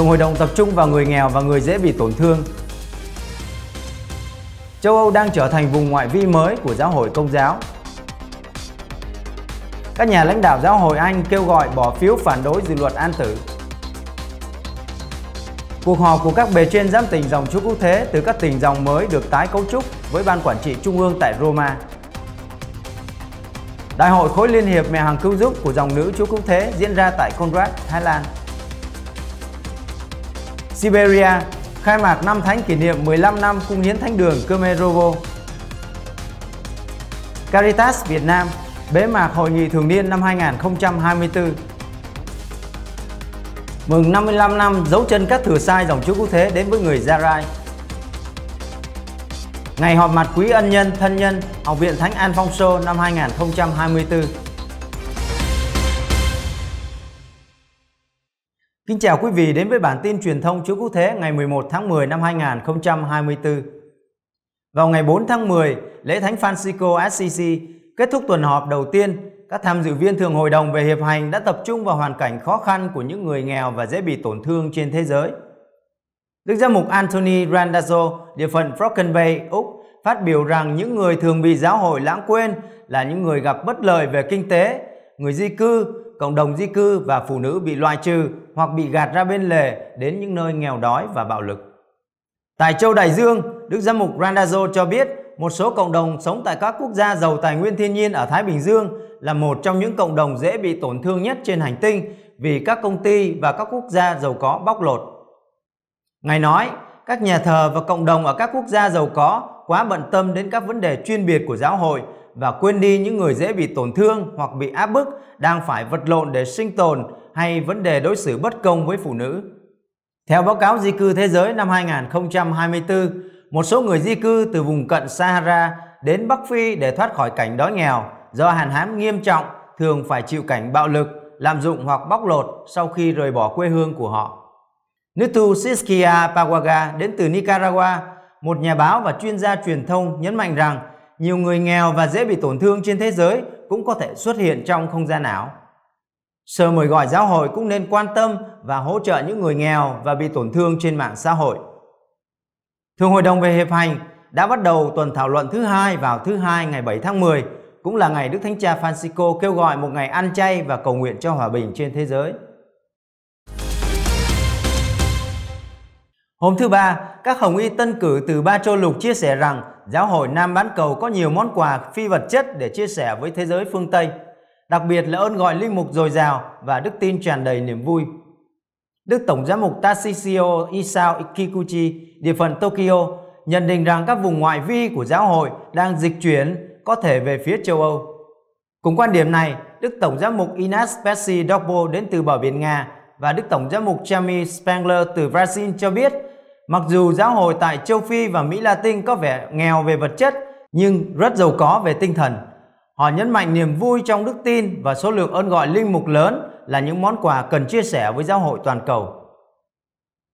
Thường hội đồng tập trung vào người nghèo và người dễ bị tổn thương. Châu Âu đang trở thành vùng ngoại vi mới của giáo hội công giáo. Các nhà lãnh đạo giáo hội Anh kêu gọi bỏ phiếu phản đối dự luật an tử. Cuộc họp của các bề trên giám tỉnh dòng chúa quốc thế từ các tỉnh dòng mới được tái cấu trúc với ban quản trị trung ương tại Roma. Đại hội khối liên hiệp mẹ hàng cứu giúp của dòng nữ chúa cứu thế diễn ra tại Conrad, Thái Lan. Siberia khai mạc năm thánh kỷ niệm 15 năm cung hiến thánh đường Kemerovo. Caritas Việt Nam bế mạc hội nghị thường niên năm 2024. Mừng 55 năm dấu chân các thừa sai dòng chúa cứu thế đến với người Gia Rai. Ngày họp mặt quý ân nhân thân nhân Học viện Thánh Alfonso năm 2024. Kính chào quý vị đến với bản tin truyền thông Chúa Cứu Thế ngày 11 tháng 10 năm 2024. Vào ngày 4 tháng 10, lễ Thánh Francisco Assisi kết thúc tuần họp đầu tiên, các tham dự viên thường hội đồng về hiệp hành đã tập trung vào hoàn cảnh khó khăn của những người nghèo và dễ bị tổn thương trên thế giới. Đức giám mục Anthony Randazzo, địa phận Broken Bay, Úc, phát biểu rằng những người thường bị giáo hội lãng quên là những người gặp bất lợi về kinh tế, người di cư, cộng đồng di cư và phụ nữ bị loại trừ hoặc bị gạt ra bên lề đến những nơi nghèo đói và bạo lực. Tại châu Đại Dương, Đức Giám mục Randazzo cho biết một số cộng đồng sống tại các quốc gia giàu tài nguyên thiên nhiên ở Thái Bình Dương là một trong những cộng đồng dễ bị tổn thương nhất trên hành tinh vì các công ty và các quốc gia giàu có bóc lột. Ngài nói, các nhà thờ và cộng đồng ở các quốc gia giàu có quá bận tâm đến các vấn đề chuyên biệt của giáo hội và quên đi những người dễ bị tổn thương hoặc bị áp bức đang phải vật lộn để sinh tồn hay vấn đề đối xử bất công với phụ nữ. Theo báo cáo di cư thế giới năm 2024, một số người di cư từ vùng cận Sahara đến Bắc Phi để thoát khỏi cảnh đói nghèo do hạn hán nghiêm trọng thường phải chịu cảnh bạo lực, lạm dụng hoặc bóc lột sau khi rời bỏ quê hương của họ. Nutu Siskia Pawaga đến từ Nicaragua, một nhà báo và chuyên gia truyền thông nhấn mạnh rằng nhiều người nghèo và dễ bị tổn thương trên thế giới cũng có thể xuất hiện trong không gian ảo. Sơ mời gọi giáo hội cũng nên quan tâm và hỗ trợ những người nghèo và bị tổn thương trên mạng xã hội. Thường hội đồng về hiệp hành đã bắt đầu tuần thảo luận thứ hai vào thứ hai ngày 7 tháng 10, cũng là ngày Đức Thánh Cha Francisco kêu gọi một ngày ăn chay và cầu nguyện cho hòa bình trên thế giới. Hôm thứ Ba, các hồng y tân cử từ Ba Châu Lục chia sẻ rằng Giáo hội Nam Bán Cầu có nhiều món quà phi vật chất để chia sẻ với thế giới phương Tây, đặc biệt là ơn gọi linh mục dồi dào và đức tin tràn đầy niềm vui. Đức Tổng giám mục Tashisio Isao Ikikuchi, địa phận Tokyo, nhận định rằng các vùng ngoại vi của giáo hội đang dịch chuyển có thể về phía châu Âu. Cùng quan điểm này, Đức Tổng giám mục Inas Pesci Dogbo đến từ bờ biển Nga và Đức Tổng giám mục Jamie Spangler từ Brazil cho biết Mặc dù giáo hội tại châu Phi và Mỹ Latin có vẻ nghèo về vật chất nhưng rất giàu có về tinh thần. Họ nhấn mạnh niềm vui trong đức tin và số lượng ơn gọi linh mục lớn là những món quà cần chia sẻ với giáo hội toàn cầu.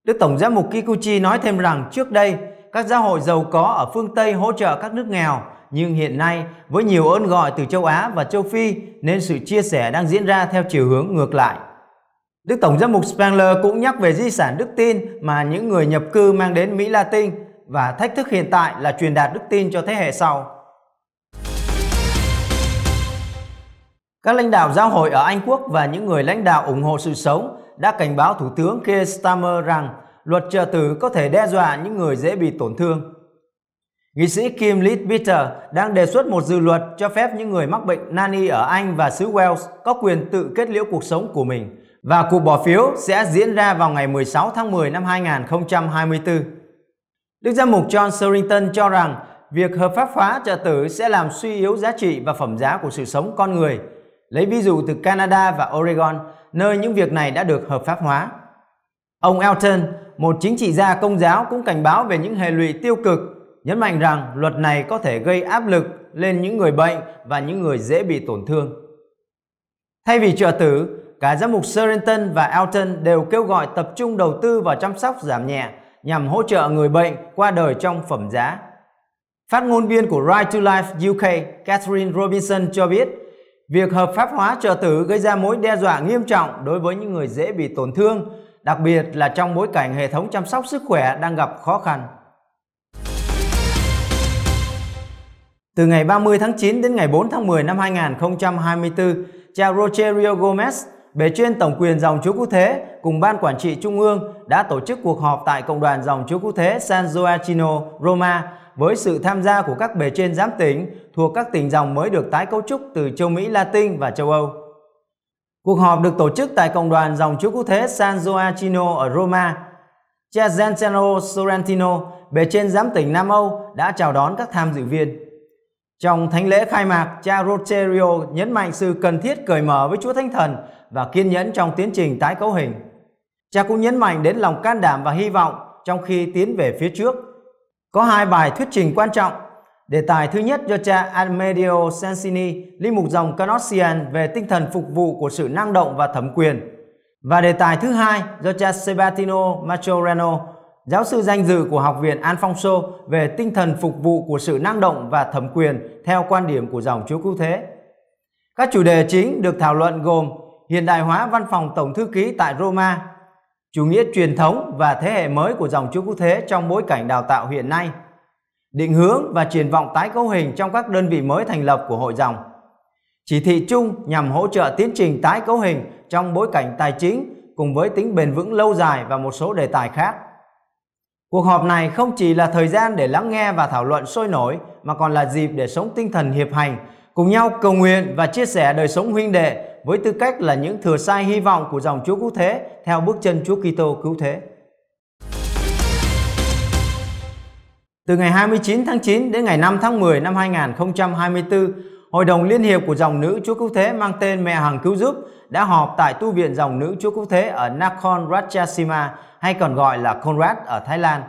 Đức Tổng giám mục Kikuchi nói thêm rằng trước đây các giáo hội giàu có ở phương Tây hỗ trợ các nước nghèo nhưng hiện nay với nhiều ơn gọi từ châu Á và châu Phi nên sự chia sẻ đang diễn ra theo chiều hướng ngược lại. Đức Tổng giám mục Spengler cũng nhắc về di sản đức tin mà những người nhập cư mang đến Mỹ Latin và thách thức hiện tại là truyền đạt đức tin cho thế hệ sau. Các lãnh đạo giáo hội ở Anh Quốc và những người lãnh đạo ủng hộ sự sống đã cảnh báo Thủ tướng Keir Starmer rằng luật trợ tử có thể đe dọa những người dễ bị tổn thương. Nghị sĩ Kim Leadbitter đang đề xuất một dự luật cho phép những người mắc bệnh nani ở Anh và xứ Wales có quyền tự kết liễu cuộc sống của mình và cuộc bỏ phiếu sẽ diễn ra vào ngày 16 tháng 10 năm 2024. Đức giám mục John Sherrington cho rằng việc hợp pháp hóa trật tử sẽ làm suy yếu giá trị và phẩm giá của sự sống con người. Lấy ví dụ từ Canada và Oregon, nơi những việc này đã được hợp pháp hóa. Ông Elton, một chính trị gia công giáo cũng cảnh báo về những hệ lụy tiêu cực, nhấn mạnh rằng luật này có thể gây áp lực lên những người bệnh và những người dễ bị tổn thương. Thay vì trợ tử, cả giám mục Sherrington và Elton đều kêu gọi tập trung đầu tư vào chăm sóc giảm nhẹ nhằm hỗ trợ người bệnh qua đời trong phẩm giá. Phát ngôn viên của Right to Life UK Catherine Robinson cho biết, việc hợp pháp hóa trợ tử gây ra mối đe dọa nghiêm trọng đối với những người dễ bị tổn thương, đặc biệt là trong bối cảnh hệ thống chăm sóc sức khỏe đang gặp khó khăn. Từ ngày 30 tháng 9 đến ngày 4 tháng 10 năm 2024, cha Rogerio Gomez, Bề trên Tổng quyền dòng chúa quốc thế cùng Ban Quản trị Trung ương đã tổ chức cuộc họp tại Cộng đoàn dòng chúa quốc thế San Gioacchino, Roma với sự tham gia của các bề trên giám tỉnh thuộc các tỉnh dòng mới được tái cấu trúc từ châu Mỹ Latin và châu Âu. Cuộc họp được tổ chức tại Cộng đoàn dòng chúa quốc thế San Gioacchino ở Roma. Cha Giancarlo Sorrentino, bề trên giám tỉnh Nam Âu, đã chào đón các tham dự viên. Trong thánh lễ khai mạc, cha Rogerio nhấn mạnh sự cần thiết cởi mở với Chúa Thánh Thần và kiên nhẫn trong tiến trình tái cấu hình. Cha cũng nhấn mạnh đến lòng can đảm và hy vọng trong khi tiến về phía trước. Có hai bài thuyết trình quan trọng. Đề tài thứ nhất do cha Almedio Sensini, linh mục dòng Canossian về tinh thần phục vụ của sự năng động và thẩm quyền. Và đề tài thứ hai do cha Sebatino Machorano, giáo sư danh dự của Học viện Alfonso về tinh thần phục vụ của sự năng động và thẩm quyền theo quan điểm của dòng Chúa Cứu Thế. Các chủ đề chính được thảo luận gồm hiện đại hóa văn phòng tổng thư ký tại Roma, chủ nghĩa truyền thống và thế hệ mới của dòng chữ quốc Thế trong bối cảnh đào tạo hiện nay, định hướng và triển vọng tái cấu hình trong các đơn vị mới thành lập của hội dòng. Chỉ thị chung nhằm hỗ trợ tiến trình tái cấu hình trong bối cảnh tài chính cùng với tính bền vững lâu dài và một số đề tài khác. Cuộc họp này không chỉ là thời gian để lắng nghe và thảo luận sôi nổi mà còn là dịp để sống tinh thần hiệp hành, cùng nhau cầu nguyện và chia sẻ đời sống huynh đệ với tư cách là những thừa sai hy vọng của dòng Chúa Cứu Thế theo bước chân Chúa Kitô Cứu Thế. Từ ngày 29 tháng 9 đến ngày 5 tháng 10 năm 2024, Hội đồng Liên hiệp của dòng nữ Chúa Cứu Thế mang tên Mẹ Hằng Cứu Giúp đã họp tại tu viện dòng nữ Chúa Cứu Thế ở Nakhon Ratchasima hay còn gọi là Konrad ở Thái Lan.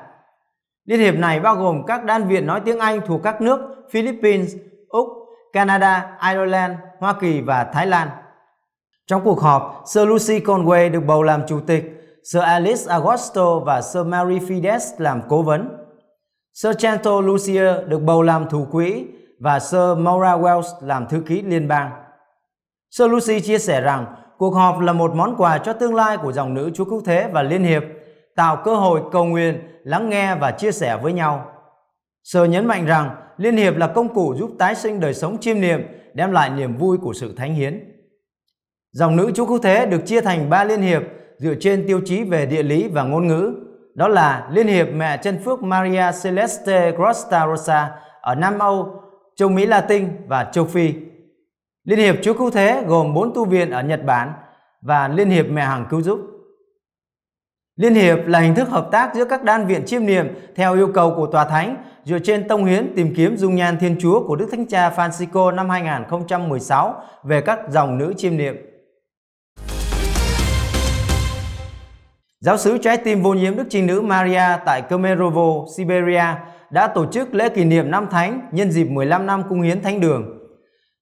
Liên hiệp này bao gồm các đan viện nói tiếng Anh thuộc các nước Philippines, Úc, Canada, Ireland, Hoa Kỳ và Thái Lan. Trong cuộc họp, Sir Lucy Conway được bầu làm chủ tịch, Sir Alice Agosto và Sir Mary Fides làm cố vấn. Sir Chanto Lucia được bầu làm thủ quỹ và Sir Maura Wells làm thư ký liên bang. Sir Lucy chia sẻ rằng cuộc họp là một món quà cho tương lai của dòng nữ Chúa Cứu Thế và Liên Hiệp, tạo cơ hội cầu nguyện, lắng nghe và chia sẻ với nhau. Sir nhấn mạnh rằng Liên Hiệp là công cụ giúp tái sinh đời sống chiêm niệm, đem lại niềm vui của sự thánh hiến. Dòng nữ chú cứu thế được chia thành ba liên hiệp dựa trên tiêu chí về địa lý và ngôn ngữ. Đó là Liên hiệp Mẹ Chân Phước Maria Celeste Costa Rosa ở Nam Âu, châu Mỹ Latin và châu Phi. Liên hiệp chú Cứu Thế gồm bốn tu viện ở Nhật Bản và Liên hiệp Mẹ hàng Cứu Giúp. Liên hiệp là hình thức hợp tác giữa các đan viện chiêm niệm theo yêu cầu của Tòa Thánh dựa trên tông hiến tìm kiếm dung nhan Thiên Chúa của Đức Thánh Cha Francisco năm 2016 về các dòng nữ chiêm niệm. Giáo sứ Trái tim vô nhiễm Đức Trinh Nữ Maria tại Kemerovo, Siberia đã tổ chức lễ kỷ niệm năm thánh nhân dịp 15 năm cung hiến thánh đường.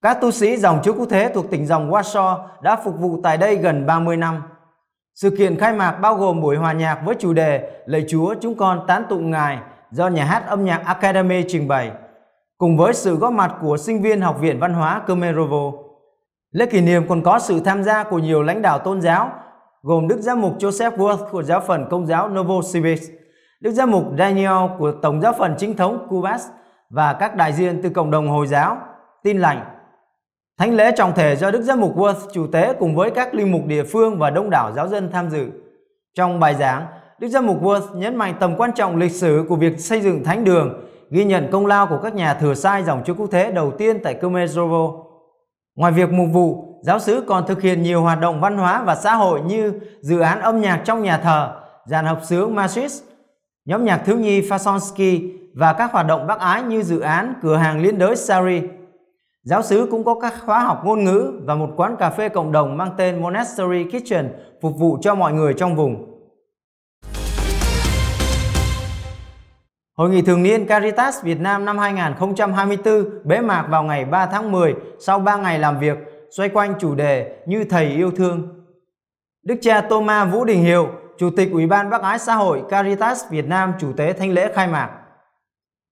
Các tu sĩ dòng chúa quốc thế thuộc tỉnh dòng Warsaw đã phục vụ tại đây gần 30 năm. Sự kiện khai mạc bao gồm buổi hòa nhạc với chủ đề Lời Chúa chúng con tán tụng Ngài do nhà hát âm nhạc Academy trình bày, cùng với sự góp mặt của sinh viên Học viện Văn hóa Kemerovo. Lễ kỷ niệm còn có sự tham gia của nhiều lãnh đạo tôn giáo gồm Đức Giám mục Joseph Worth của giáo phận Công giáo Novosibirsk, Đức Giám mục Daniel của Tổng giáo phận chính thống Kubas và các đại diện từ cộng đồng Hồi giáo, tin lành. Thánh lễ trọng thể do Đức Giám mục Worth chủ tế cùng với các linh mục địa phương và đông đảo giáo dân tham dự. Trong bài giảng, Đức Giám mục Worth nhấn mạnh tầm quan trọng lịch sử của việc xây dựng thánh đường, ghi nhận công lao của các nhà thừa sai dòng Chúa Cứu Thế đầu tiên tại Komerovo. Ngoài việc mục vụ, Giáo sứ còn thực hiện nhiều hoạt động văn hóa và xã hội như dự án âm nhạc trong nhà thờ, dàn hợp sướng Masis, nhóm nhạc thiếu nhi Fasonsky và các hoạt động bác ái như dự án cửa hàng liên đới Sari. Giáo sứ cũng có các khóa học ngôn ngữ và một quán cà phê cộng đồng mang tên Monastery Kitchen phục vụ cho mọi người trong vùng. Hội nghị thường niên Caritas Việt Nam năm 2024 bế mạc vào ngày 3 tháng 10 sau 3 ngày làm việc xoay quanh chủ đề như thầy yêu thương. Đức cha Thomas Vũ Đình Hiệu, Chủ tịch Ủy ban Bác Ái Xã hội Caritas Việt Nam chủ tế thanh lễ khai mạc.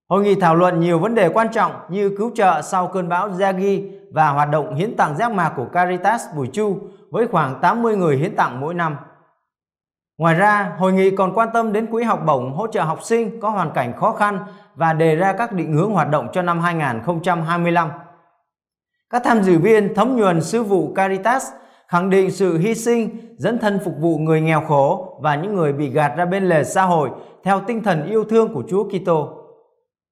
Hội nghị thảo luận nhiều vấn đề quan trọng như cứu trợ sau cơn bão Yagi và hoạt động hiến tặng giác mạc của Caritas Bùi Chu với khoảng 80 người hiến tặng mỗi năm. Ngoài ra, hội nghị còn quan tâm đến quỹ học bổng hỗ trợ học sinh có hoàn cảnh khó khăn và đề ra các định hướng hoạt động cho năm 2025. Các tham dự viên thấm nhuần sứ vụ Caritas khẳng định sự hy sinh, dẫn thân phục vụ người nghèo khổ và những người bị gạt ra bên lề xã hội theo tinh thần yêu thương của Chúa Kitô.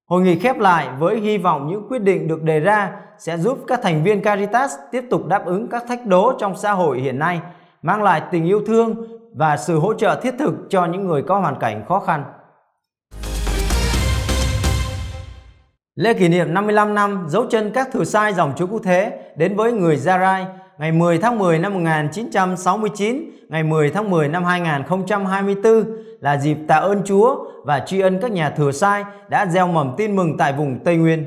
Hội nghị khép lại với hy vọng những quyết định được đề ra sẽ giúp các thành viên Caritas tiếp tục đáp ứng các thách đố trong xã hội hiện nay, mang lại tình yêu thương và sự hỗ trợ thiết thực cho những người có hoàn cảnh khó khăn. Lễ kỷ niệm 55 năm dấu chân các thừa sai dòng chúa cứu thế đến với người Gia Rai ngày 10 tháng 10 năm 1969, ngày 10 tháng 10 năm 2024 là dịp tạ ơn Chúa và tri ân các nhà thừa sai đã gieo mầm tin mừng tại vùng Tây Nguyên.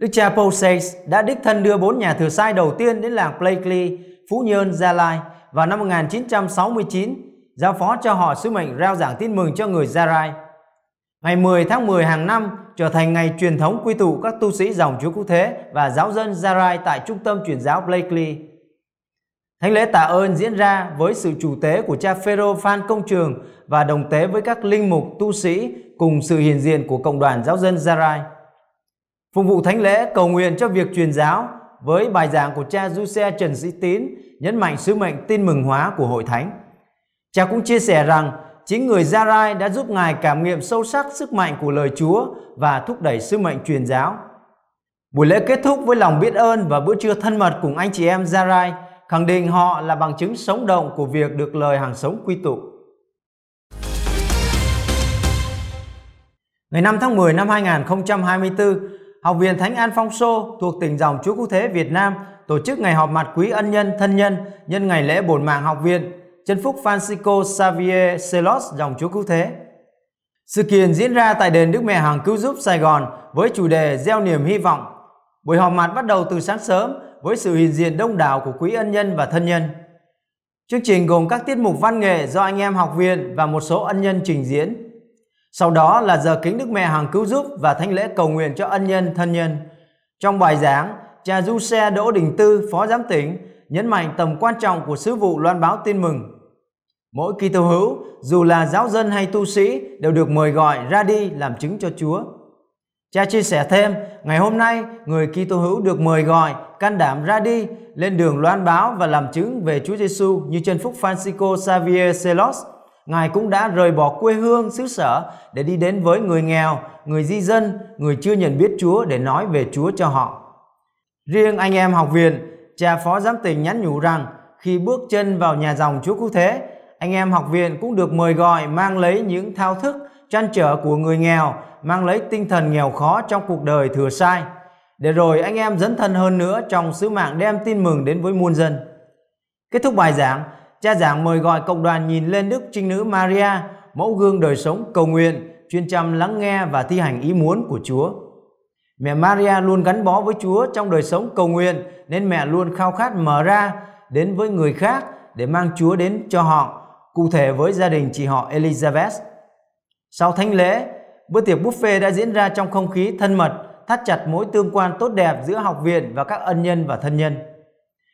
Đức cha Paul Seix đã đích thân đưa bốn nhà thừa sai đầu tiên đến làng Blakely, Phú Nhơn, Gia Lai vào năm 1969, giao phó cho họ sứ mệnh rao giảng tin mừng cho người Gia Rai. Ngày 10 tháng 10 hàng năm trở thành ngày truyền thống quy tụ các tu sĩ dòng Chúa Cứu Thế và giáo dân Zarai tại trung tâm truyền giáo Blakely. Thánh lễ tạ ơn diễn ra với sự chủ tế của cha Phêrô Phan Công Trường và đồng tế với các linh mục tu sĩ cùng sự hiện diện của cộng đoàn giáo dân Zarai. Phục vụ thánh lễ cầu nguyện cho việc truyền giáo với bài giảng của cha Giuse Trần Sĩ Tín nhấn mạnh sứ mệnh tin mừng hóa của hội thánh. Cha cũng chia sẻ rằng chính người Gia-rai đã giúp ngài cảm nghiệm sâu sắc sức mạnh của lời Chúa và thúc đẩy sứ mệnh truyền giáo. Buổi lễ kết thúc với lòng biết ơn và bữa trưa thân mật cùng anh chị em Gia-rai, khẳng định họ là bằng chứng sống động của việc được lời hàng sống quy tụ. Ngày 5 tháng 10 năm 2024, Học viện Thánh An Phong Sô thuộc tỉnh dòng Chúa Quốc Thế Việt Nam tổ chức ngày họp mặt quý ân nhân thân nhân nhân ngày lễ bổn mạng học viện chân phúc Francisco Xavier Celos dòng Chúa Cứu Thế. Sự kiện diễn ra tại đền Đức Mẹ Hằng Cứu Giúp Sài Gòn với chủ đề Gieo niềm hy vọng. Buổi họp mặt bắt đầu từ sáng sớm với sự hiện diện đông đảo của quý ân nhân và thân nhân. Chương trình gồm các tiết mục văn nghệ do anh em học viên và một số ân nhân trình diễn. Sau đó là giờ kính Đức Mẹ Hằng Cứu Giúp và thánh lễ cầu nguyện cho ân nhân thân nhân. Trong bài giảng, cha Du Xe Đỗ Đình Tư, Phó Giám tỉnh, nhấn mạnh tầm quan trọng của sứ vụ loan báo tin mừng Mỗi Kitô hữu, dù là giáo dân hay tu sĩ, đều được mời gọi ra đi làm chứng cho Chúa. Cha chia sẻ thêm, ngày hôm nay người Kitô hữu được mời gọi can đảm ra đi lên đường loan báo và làm chứng về Chúa Giêsu như chân phúc Francisco Xavier Celos. Ngài cũng đã rời bỏ quê hương xứ sở để đi đến với người nghèo, người di dân, người chưa nhận biết Chúa để nói về Chúa cho họ. Riêng anh em học viện, cha phó giám tình nhắn nhủ rằng khi bước chân vào nhà dòng Chúa Cứu Thế anh em học viện cũng được mời gọi mang lấy những thao thức trăn trở của người nghèo, mang lấy tinh thần nghèo khó trong cuộc đời thừa sai, để rồi anh em dấn thân hơn nữa trong sứ mạng đem tin mừng đến với muôn dân. Kết thúc bài giảng, cha giảng mời gọi cộng đoàn nhìn lên Đức Trinh Nữ Maria, mẫu gương đời sống cầu nguyện, chuyên chăm lắng nghe và thi hành ý muốn của Chúa. Mẹ Maria luôn gắn bó với Chúa trong đời sống cầu nguyện nên mẹ luôn khao khát mở ra đến với người khác để mang Chúa đến cho họ cụ thể với gia đình chị họ Elizabeth. Sau thánh lễ, bữa tiệc buffet đã diễn ra trong không khí thân mật, thắt chặt mối tương quan tốt đẹp giữa học viện và các ân nhân và thân nhân.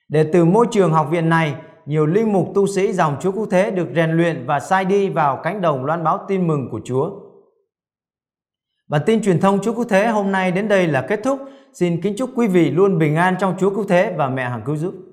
Để từ môi trường học viện này, nhiều linh mục tu sĩ dòng Chúa Cứu Thế được rèn luyện và sai đi vào cánh đồng loan báo tin mừng của Chúa. Bản tin truyền thông Chúa Cứu Thế hôm nay đến đây là kết thúc. Xin kính chúc quý vị luôn bình an trong Chúa Cứu Thế và Mẹ Hằng Cứu Giúp.